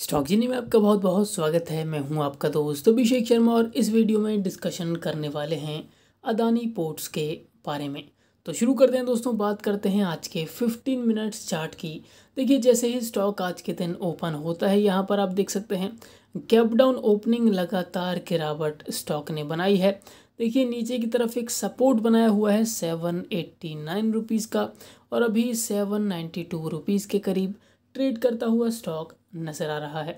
stock जीनी में आपका बहुत बहुत स्वागत है मैं हूं आपका दोस्त अभिषेक शर्मा और इस वीडियो में डिस्कशन करने वाले हैं अदानी पोर्ट्स के बारे में तो शुरू करते हैं दोस्तों बात करते हैं आज के 15 मिनट्स चार्ट की देखिए जैसे ही स्टॉक आज के दिन ओपन होता है यहाँ पर आप देख सकते हैं गैप डाउन ओपनिंग लगातार गिरावट स्टॉक ने बनाई है देखिए नीचे की तरफ एक सपोर्ट बनाया हुआ है सेवन एट्टी नाइन रुपीज़ का और अभी सेवन नाइन्टी टू रुपीज़ के करीब ट्रेड करता हुआ स्टॉक नज़र आ रहा है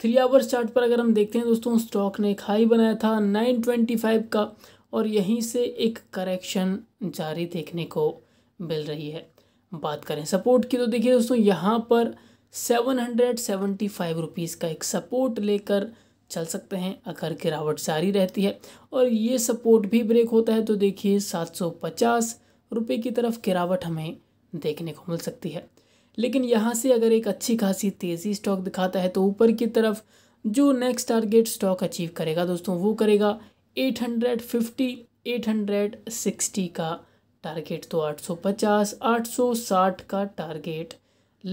थ्री आवर्स चार्ट पर अगर हम देखते हैं दोस्तों स्टॉक ने एक हाई बनाया था नाइन ट्वेंटी फाइव का और यहीं से एक करेक्शन जारी देखने को मिल रही है बात करें सपोर्ट की तो देखिए दोस्तों यहाँ पर seven hundred seventy five rupees का एक सपोर्ट लेकर चल सकते हैं अगर गिरावट जारी रहती है और ये सपोर्ट भी ब्रेक होता है तो देखिए सात सौ पचास रुपये की तरफ गिरावट हमें देखने को मिल सकती है लेकिन यहाँ से अगर एक अच्छी खासी तेज़ी स्टॉक दिखाता है तो ऊपर की तरफ जो नेक्स्ट टारगेट स्टॉक अचीव करेगा दोस्तों वो करेगा 850 860 का टारगेट तो 850 860 का टारगेट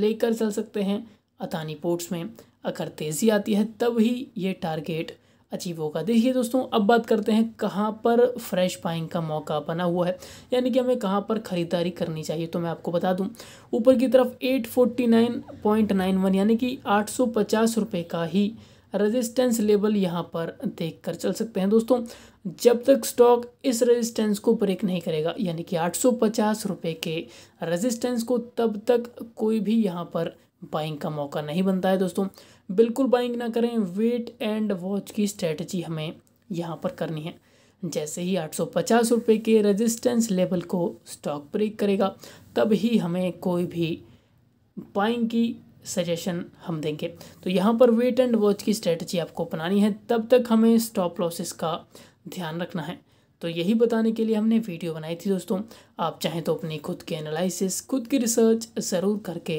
लेकर चल सकते हैं अतानी पोर्ट्स में अगर तेज़ी आती है तब ही ये टारगेट अचीव होगा देखिए दोस्तों अब बात करते हैं कहाँ पर फ्रेश बाइंग का मौका बना हुआ है यानी कि हमें कहाँ पर ख़रीदारी करनी चाहिए तो मैं आपको बता दूं ऊपर की तरफ 849.91 यानी कि आठ रुपए का ही रेजिस्टेंस लेवल यहाँ पर देख कर चल सकते हैं दोस्तों जब तक स्टॉक इस रेजिस्टेंस को ब्रेक नहीं करेगा यानी कि आठ रुपये के रेजिस्टेंस को तब तक कोई भी यहाँ पर बाइंग का मौका नहीं बनता है दोस्तों बिल्कुल बाइंग ना करें वेट एंड वॉच की स्ट्रेटजी हमें यहाँ पर करनी है जैसे ही आठ सौ पचास रुपये के रेजिस्टेंस लेवल को स्टॉक ब्रेक करेगा तब ही हमें कोई भी बाइंग की सजेशन हम देंगे तो यहाँ पर वेट एंड वॉच की स्ट्रेटजी आपको अपनानी है तब तक हमें स्टॉप लॉसेस का ध्यान रखना है तो यही बताने के लिए हमने वीडियो बनाई थी दोस्तों आप चाहें तो अपनी खुद के एनालिसिस खुद की रिसर्च ज़रूर करके